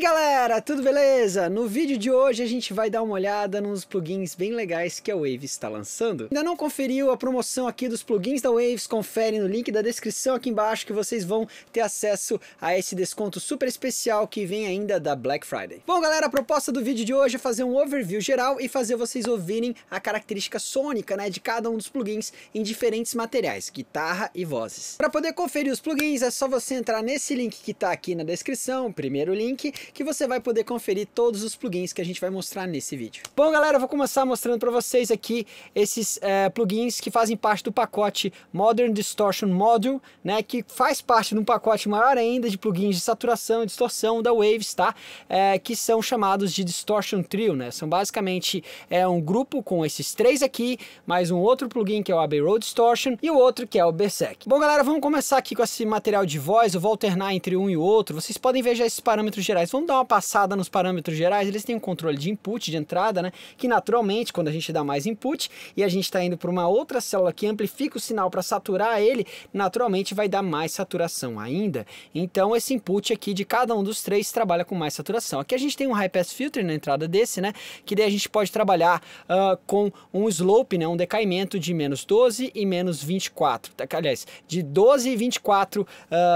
galera, tudo beleza? No vídeo de hoje a gente vai dar uma olhada nos plugins bem legais que a Waves está lançando. Ainda não conferiu a promoção aqui dos plugins da Waves? Confere no link da descrição aqui embaixo que vocês vão ter acesso a esse desconto super especial que vem ainda da Black Friday. Bom galera, a proposta do vídeo de hoje é fazer um overview geral e fazer vocês ouvirem a característica sônica né, de cada um dos plugins em diferentes materiais, guitarra e vozes. Para poder conferir os plugins é só você entrar nesse link que está aqui na descrição, primeiro link, que você vai poder conferir todos os plugins que a gente vai mostrar nesse vídeo. Bom, galera, eu vou começar mostrando para vocês aqui esses é, plugins que fazem parte do pacote Modern Distortion Module, né, que faz parte de um pacote maior ainda de plugins de saturação e distorção da Waves, tá? É, que são chamados de Distortion Trio, né? São basicamente é um grupo com esses três aqui, mais um outro plugin que é o Abbey Road Distortion e o outro que é o Berserk. Bom, galera, vamos começar aqui com esse material de voz, eu vou alternar entre um e o outro, vocês podem ver já esses parâmetros gerais, vão vamos dar uma passada nos parâmetros gerais. Eles têm um controle de input, de entrada, né? Que naturalmente, quando a gente dá mais input e a gente está indo para uma outra célula que amplifica o sinal para saturar ele, naturalmente vai dar mais saturação ainda. Então, esse input aqui de cada um dos três trabalha com mais saturação. Aqui a gente tem um high pass filter na entrada desse, né? Que daí a gente pode trabalhar uh, com um slope, né? Um decaimento de menos 12 e menos 24. Tá, aliás, de 12 e 24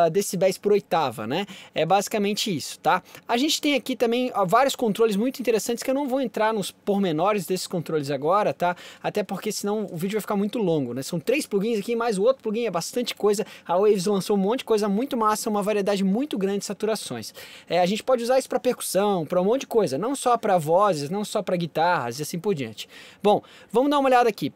uh, decibéis por oitava, né? É basicamente isso, tá? A a gente tem aqui também vários controles muito interessantes que eu não vou entrar nos pormenores desses controles agora, tá? Até porque senão o vídeo vai ficar muito longo, né? São três plugins aqui, mais o outro plugin é bastante coisa. A Waves lançou um monte de coisa muito massa, uma variedade muito grande de saturações. É, a gente pode usar isso para percussão, para um monte de coisa, não só para vozes, não só para guitarras e assim por diante. Bom, vamos dar uma olhada aqui.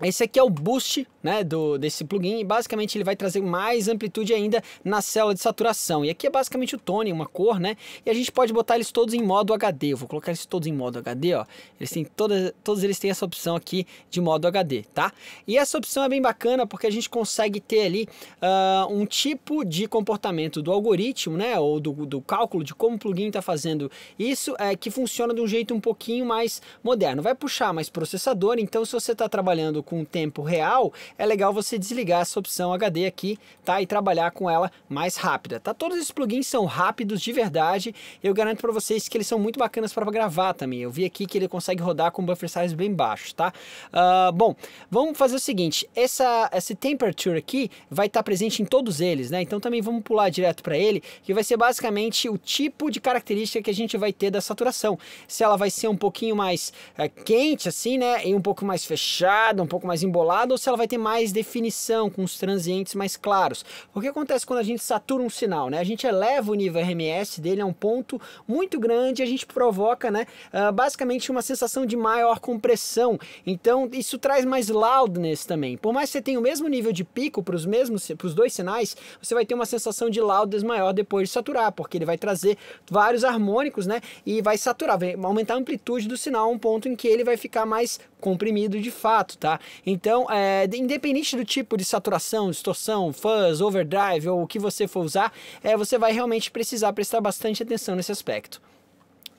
Esse aqui é o Boost né, do, desse plugin e basicamente ele vai trazer mais amplitude ainda na célula de saturação. E aqui é basicamente o tone, uma cor, né? E a gente pode botar eles todos em modo HD. Eu vou colocar eles todos em modo HD, ó. Eles têm todas todos eles têm essa opção aqui de modo HD, tá? E essa opção é bem bacana porque a gente consegue ter ali uh, um tipo de comportamento do algoritmo, né, ou do, do cálculo de como o plugin está fazendo isso, é que funciona de um jeito um pouquinho mais moderno. Vai puxar mais processador, então se você está trabalhando com tempo real, é legal você desligar essa opção HD aqui, tá? E trabalhar com ela mais rápida, tá? Todos esses plugins são rápidos de verdade. Eu garanto para vocês que eles são muito bacanas para gravar também. Eu vi aqui que ele consegue rodar com buffer size bem baixo, tá? Uh, bom, vamos fazer o seguinte. Essa, esse temperature aqui vai estar tá presente em todos eles, né? Então também vamos pular direto para ele, que vai ser basicamente o tipo de característica que a gente vai ter da saturação. Se ela vai ser um pouquinho mais é, quente, assim, né? E um pouco mais fechada, um pouco mais embolada, ou se ela vai ter mais definição, com os transientes mais claros. O que acontece quando a gente satura um sinal? Né? A gente eleva o nível RMS dele a um ponto muito grande e a gente provoca né, ah, basicamente uma sensação de maior compressão. Então isso traz mais loudness também. Por mais que você tenha o mesmo nível de pico para os mesmos para os dois sinais, você vai ter uma sensação de loudness maior depois de saturar, porque ele vai trazer vários harmônicos né, e vai saturar, vai aumentar a amplitude do sinal a um ponto em que ele vai ficar mais comprimido de fato, tá? Então, é, independente do tipo de saturação, distorção, fuzz, overdrive ou o que você for usar, é, você vai realmente precisar prestar bastante atenção nesse aspecto.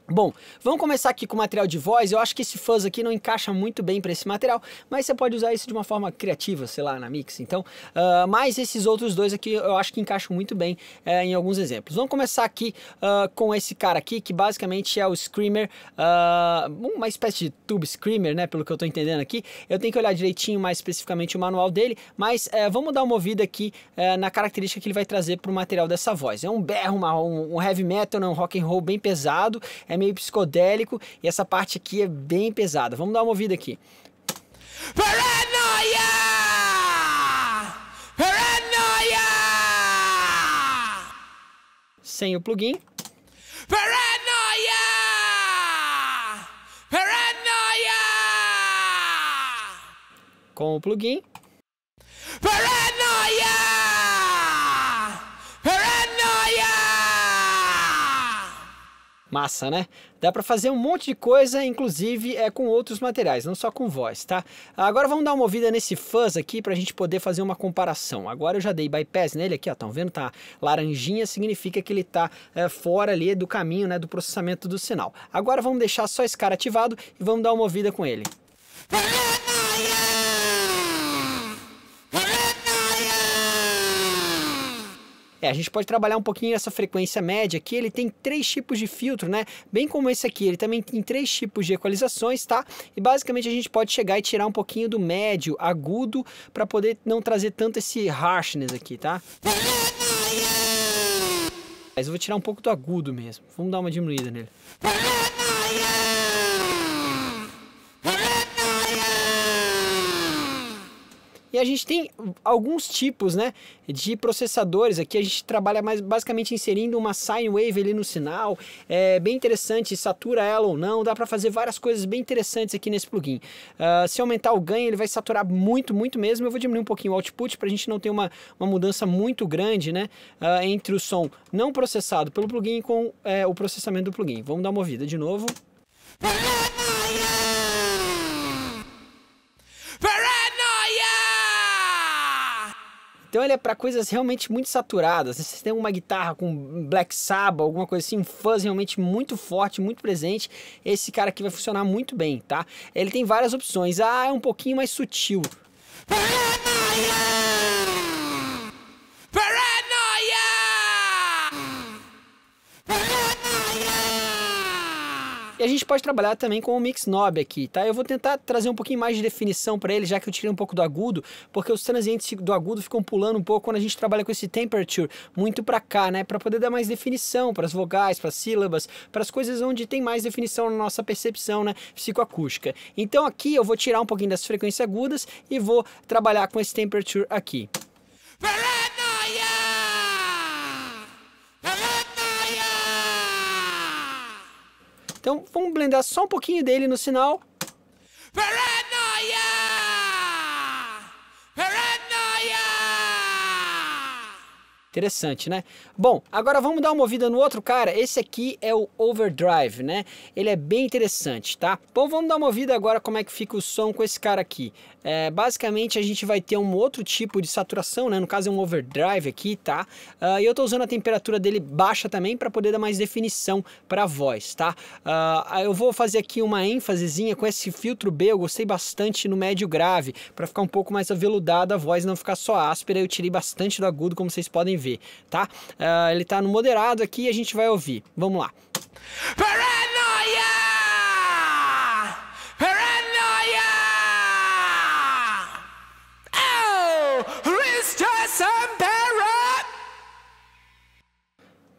Bom, vamos começar aqui com o material de voz. Eu acho que esse fuzz aqui não encaixa muito bem para esse material, mas você pode usar isso de uma forma criativa, sei lá, na mix. Então, uh, mas esses outros dois aqui eu acho que encaixam muito bem uh, em alguns exemplos. Vamos começar aqui uh, com esse cara aqui, que basicamente é o Screamer, ah, uma espécie de Tube Screamer, né? Pelo que eu estou entendendo aqui. Eu tenho que olhar direitinho mais especificamente o manual dele, mas eh, vamos dar uma ouvida aqui eh, na característica que ele vai trazer para o material dessa voz. É um berro, uma, um, um heavy metal, né, um rock and roll bem pesado. É é meio psicodélico e essa parte aqui é bem pesada. Vamos dar uma ouvida aqui. Paranoia! Paranoia! Sem o plugin. Paranoia! Paranoia! Com o plugin. Paranoia! Massa, né? Dá para fazer um monte de coisa, inclusive é com outros materiais, não só com voz, tá? Agora vamos dar uma ouvida nesse fuzz aqui para a gente poder fazer uma comparação. Agora eu já dei bypass nele aqui, ó, estão vendo? Tá laranjinha, significa que ele tá é, fora ali do caminho, né, do processamento do sinal. Agora vamos deixar só esse cara ativado e vamos dar uma ouvida com ele. É, a gente pode trabalhar um pouquinho essa frequência média aqui, ele tem três tipos de filtro, né? Bem como esse aqui, ele também tem três tipos de equalizações, tá? E basicamente a gente pode chegar e tirar um pouquinho do médio, agudo, para poder não trazer tanto esse harshness aqui, tá? Mas eu vou tirar um pouco do agudo mesmo, vamos dar uma diminuída nele. a gente tem alguns tipos né, de processadores. Aqui a gente trabalha mais basicamente inserindo uma sine wave ali no sinal. É bem interessante, satura ela ou não. Dá para fazer várias coisas bem interessantes aqui nesse plugin. Uh, se aumentar o ganho, ele vai saturar muito, muito mesmo. Eu vou diminuir um pouquinho o output para a gente não ter uma, uma mudança muito grande né, uh, entre o som não processado pelo plugin com uh, o processamento do plugin. Vamos dar uma ouvida de novo. Então ele é para coisas realmente muito saturadas. Você tem uma guitarra com Black Sabbath, alguma coisa assim, um fuzz realmente muito forte, muito presente. Esse cara aqui vai funcionar muito bem, tá? Ele tem várias opções. Ah, é um pouquinho mais sutil. a gente pode trabalhar também com o mix knob aqui, tá? Eu vou tentar trazer um pouquinho mais de definição para ele, já que eu tirei um pouco do agudo, porque os transientes do agudo ficam pulando um pouco quando a gente trabalha com esse temperature muito para cá, né? Para poder dar mais definição para as vogais, para sílabas, para as coisas onde tem mais definição na nossa percepção, né? Psicoacústica. Então aqui eu vou tirar um pouquinho das frequências agudas e vou trabalhar com esse temperature aqui. Beleza! Então vamos blendar só um pouquinho dele no sinal. Peraí! Interessante, né? Bom, agora vamos dar uma ouvida no outro cara. Esse aqui é o Overdrive, né? Ele é bem interessante, tá? Bom, vamos dar uma ouvida agora como é que fica o som com esse cara aqui. É, basicamente, a gente vai ter um outro tipo de saturação, né? No caso, é um overdrive aqui, tá? Uh, e eu tô usando a temperatura dele baixa também para poder dar mais definição para a voz, tá? Uh, eu vou fazer aqui uma ênfasezinha com esse filtro B. Eu gostei bastante no médio grave, para ficar um pouco mais aveludada a voz, não ficar só áspera. Eu tirei bastante do agudo, como vocês podem ver ver, tá? Uh, ele tá no moderado aqui e a gente vai ouvir. Vamos lá. Paranoia! Paranoia! Oh, Mr. Sambera!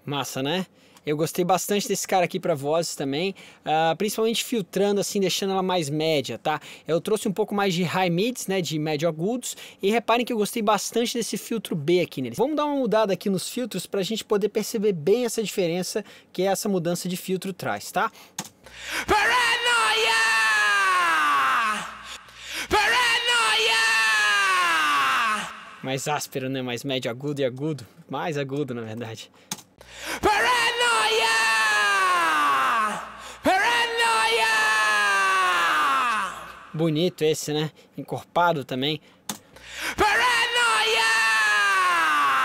Massa, né? Eu gostei bastante desse cara aqui para vozes também, uh, principalmente filtrando assim, deixando ela mais média, tá? Eu trouxe um pouco mais de high mids, né, de médio agudos, e reparem que eu gostei bastante desse filtro B aqui nele. Vamos dar uma mudada aqui nos filtros para a gente poder perceber bem essa diferença que essa mudança de filtro traz, tá? Paranoia! Paranoia! mais áspero, né? Mais médio agudo e agudo. Mais agudo, na verdade. Paranoia! Bonito esse, né? Encorpado também. Paranoia!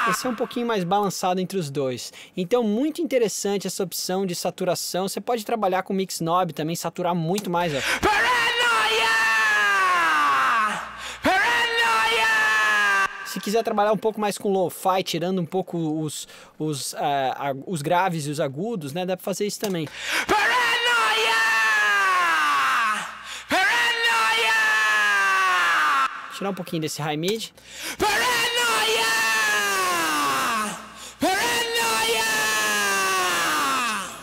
Esse é um pouquinho mais balançado entre os dois. Então, muito interessante essa opção de saturação. Você pode trabalhar com mix knob também, saturar muito mais. Ó. Paranoia! Paranoia! Se quiser trabalhar um pouco mais com lo-fi, tirando um pouco os, os, uh, os graves e os agudos, né? Dá pra fazer isso também. Paranoia! tirar um pouquinho desse high mid. Paranoia! Paranoia!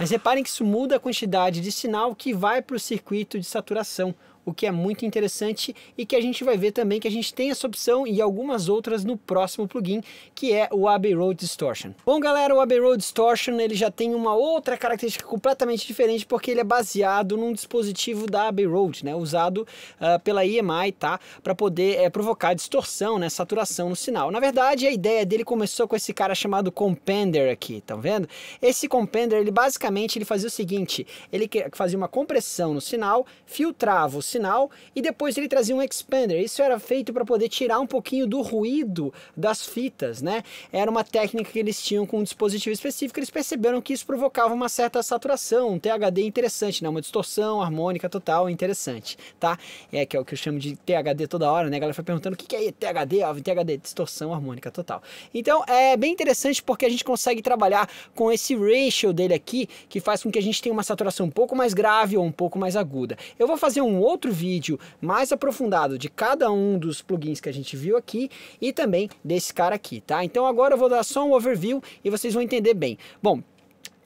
Mas reparem que isso muda a quantidade de sinal que vai para o circuito de saturação, o que é muito interessante e que a gente vai ver também que a gente tem essa opção e algumas outras no próximo plugin, que é o Abbey Road Distortion. Bom, galera, o Abbey Road Distortion ele já tem uma outra característica completamente diferente porque ele é baseado num dispositivo da Abbey Road, né, usado uh, pela EMI, tá, para poder eh, provocar distorção, né, saturação no sinal. Na verdade, a ideia dele começou com esse cara chamado Compender aqui, tá vendo? Esse Compender, ele basicamente ele fazia o seguinte, ele fazia uma compressão no sinal, filtrava o sinal sinal e depois ele trazia um expander. Isso era feito para poder tirar um pouquinho do ruído das fitas, né? Era uma técnica que eles tinham com um dispositivo específico, eles perceberam que isso provocava uma certa saturação, um THD interessante, né? Uma distorção harmônica total interessante, tá? É que é o que eu chamo de THD toda hora, né? A galera foi perguntando o que é THD, ó THD, distorção harmônica total. Então, é bem interessante porque a gente consegue trabalhar com esse ratio dele aqui, que faz com que a gente tenha uma saturação um pouco mais grave ou um pouco mais aguda. Eu vou fazer um outro outro vídeo mais aprofundado de cada um dos plugins que a gente viu aqui e também desse cara aqui, tá? Então agora eu vou dar só um overview e vocês vão entender bem. Bom,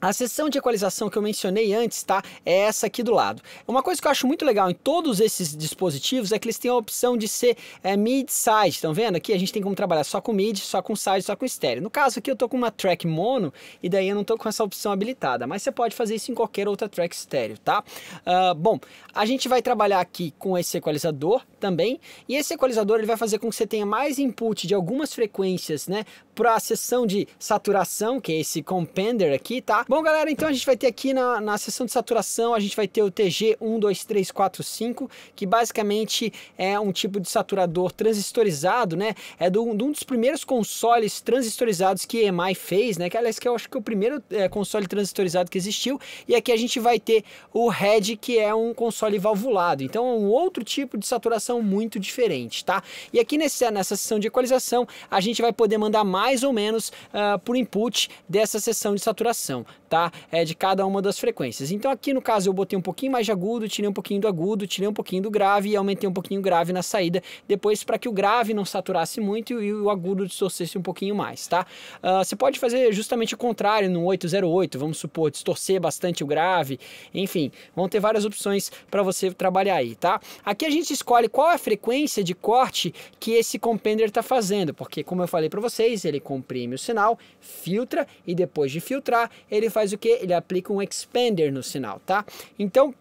a seção de equalização que eu mencionei antes, tá? É essa aqui do lado. Uma coisa que eu acho muito legal em todos esses dispositivos é que eles têm a opção de ser é, mid-side, estão vendo? Aqui a gente tem como trabalhar só com mid, só com side, só com estéreo. No caso aqui eu tô com uma track mono e daí eu não tô com essa opção habilitada, mas você pode fazer isso em qualquer outra track estéreo, tá? Uh, bom, a gente vai trabalhar aqui com esse equalizador, também. E esse equalizador ele vai fazer com que você tenha mais input de algumas frequências, né, para a seção de saturação, que é esse compender aqui, tá? Bom, galera, então a gente vai ter aqui na, na seção de saturação, a gente vai ter o TG12345, que basicamente é um tipo de saturador transistorizado, né? É de do, um dos primeiros consoles transistorizados que EMI fez, né? Que aliás que eu acho que é o primeiro é, console transistorizado que existiu. E aqui a gente vai ter o RED, que é um console valvulado. Então, é um outro tipo de saturação são muito diferentes, tá? E aqui nesse, nessa sessão de equalização, a gente vai poder mandar mais ou menos uh, por input dessa sessão de saturação, tá? É de cada uma das frequências. Então aqui no caso eu botei um pouquinho mais de agudo, tirei um pouquinho do agudo, tirei um pouquinho do grave e aumentei um pouquinho o grave na saída, depois para que o grave não saturasse muito e o agudo distorcesse um pouquinho mais, tá? Uh, você pode fazer justamente o contrário no 808, vamos supor, distorcer bastante o grave, enfim, vão ter várias opções para você trabalhar aí, tá? Aqui a gente escolhe qual qual a frequência de corte que esse compender está fazendo, porque como eu falei para vocês, ele comprime o sinal, filtra e depois de filtrar, ele faz o que? Ele aplica um expander no sinal, tá? Então,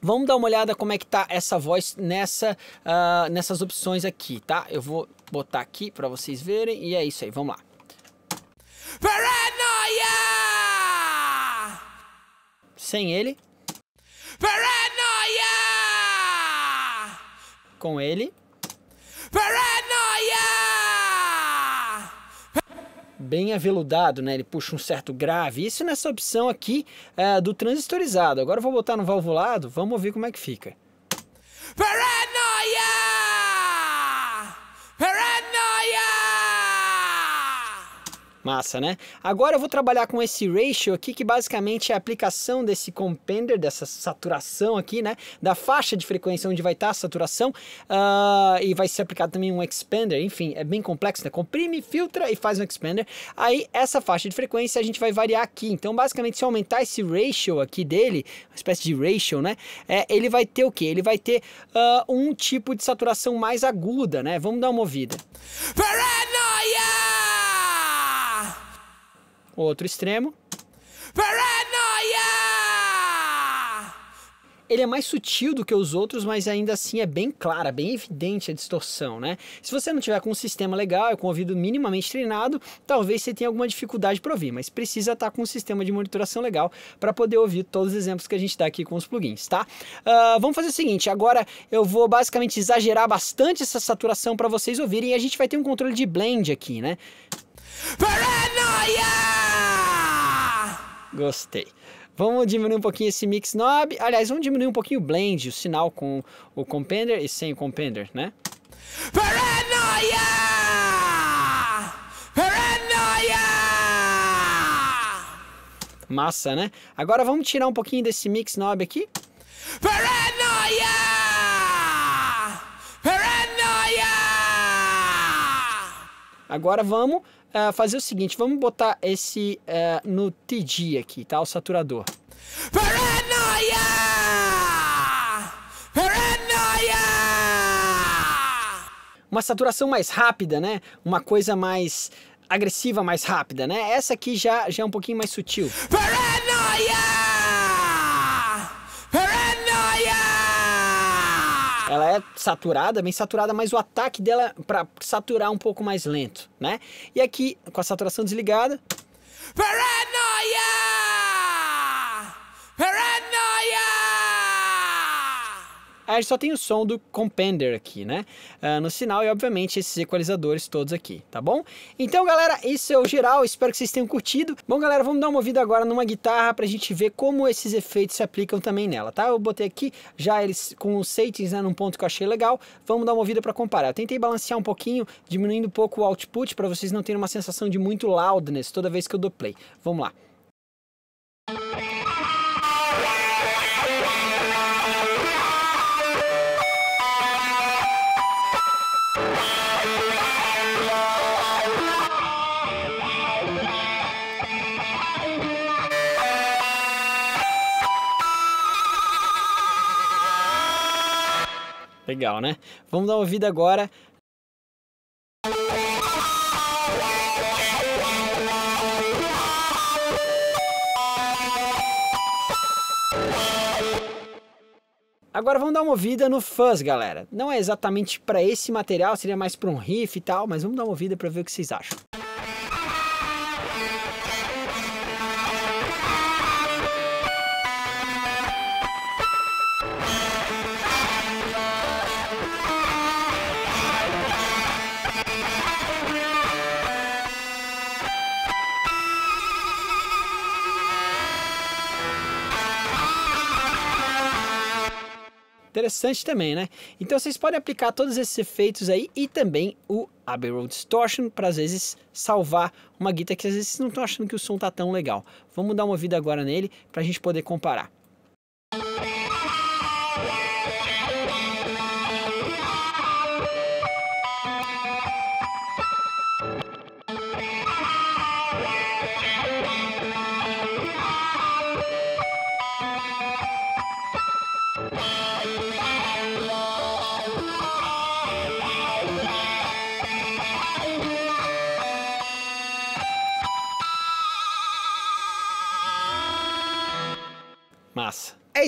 Vamos dar uma olhada como é que tá essa voz nessa, uh, nessas opções aqui, tá? Eu vou botar aqui para vocês verem e é isso aí, vamos lá. Paranoia! Sem ele. Paranoia! com ele. Paranoia! Bem aveludado, né? Ele puxa um certo grave. Isso nessa opção aqui é, do transistorizado. Agora eu vou botar no valvulado, vamos ouvir como é que fica. Paranoia! Massa, né? Agora eu vou trabalhar com esse ratio aqui, que basicamente é a aplicação desse compender, dessa saturação aqui, né? Da faixa de frequência onde vai estar tá a saturação, uh, e vai ser aplicado também um expander, enfim, é bem complexo, né? Comprime, filtra e faz um expander. Aí essa faixa de frequência a gente vai variar aqui. Então, basicamente, se eu aumentar esse ratio aqui dele, uma espécie de ratio, né? É, ele vai ter o que? Ele vai ter uh, um tipo de saturação mais aguda, né? Vamos dar uma ouvida. Paranoia! o outro extremo. Paranoia! Ele é mais sutil do que os outros, mas ainda assim é bem clara, bem evidente a distorção, né? Se você não tiver com um sistema legal e é com o ouvido minimamente treinado, talvez você tenha alguma dificuldade para ouvir, mas precisa estar tá com um sistema de monitoração legal para poder ouvir todos os exemplos que a gente dá aqui com os plugins, tá? Uh, vamos fazer o seguinte, agora eu vou basicamente exagerar bastante essa saturação para vocês ouvirem e a gente vai ter um controle de blend aqui, né? Paranoia! Gostei. Vamos diminuir um pouquinho esse mix knob. Aliás, vamos diminuir um pouquinho o blend, o sinal com o compender e sem o compender, né? Paranoia! Paranoia! Massa, né? Agora vamos tirar um pouquinho desse mix knob aqui. Paranoia! Paranoia! Agora vamos ah, fazer o seguinte, vamos botar esse uh, no TD aqui, tá? O saturador. Paranoia! Paranoia! Uma saturação mais rápida, né? Uma coisa mais agressiva, mais rápida, né? Essa aqui já, já é um pouquinho mais sutil. Paranoia! Paranoia! Ela é saturada, bem saturada, mas o ataque dela é para saturar um pouco mais lento, né? E aqui com a saturação desligada, Ah, a gente só tem o som do compender aqui, né? Uh, no sinal e, obviamente, esses equalizadores todos aqui, tá bom? Então, galera, isso é o geral. Espero que vocês tenham curtido. Bom, galera, vamos dar uma ouvida agora numa guitarra pra gente ver como esses efeitos se aplicam também nela, tá? Eu botei aqui já eles com os settings, né, num ponto que eu achei legal. Vamos dar uma ouvida pra comparar. Eu tentei balancear um pouquinho, diminuindo um pouco o output para vocês não terem uma sensação de muito loudness toda vez que eu dou play. Vamos lá. Legal, né? Vamos dar uma ouvida agora Agora vamos dar uma ouvida no fuzz, galera. Não é exatamente para esse material, seria mais para um riff e tal, mas vamos dar uma ouvida para ver o que vocês acham. Interessante também, né? Então vocês podem aplicar todos esses efeitos aí e também o Abbey Road Distortion para às vezes salvar uma guitarra que às vezes vocês não estão achando que o som tá tão legal. Vamos dar uma vida agora nele para a gente poder comparar.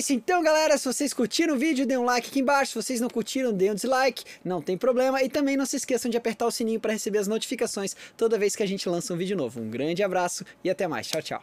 isso então, galera. Se vocês curtiram o vídeo, dê um like aqui embaixo. Se vocês não curtiram, dê um dislike. Não tem problema. E também não se esqueçam de apertar o sininho para receber as notificações toda vez que a gente lança um vídeo novo. Um grande abraço e até mais. Tchau, tchau.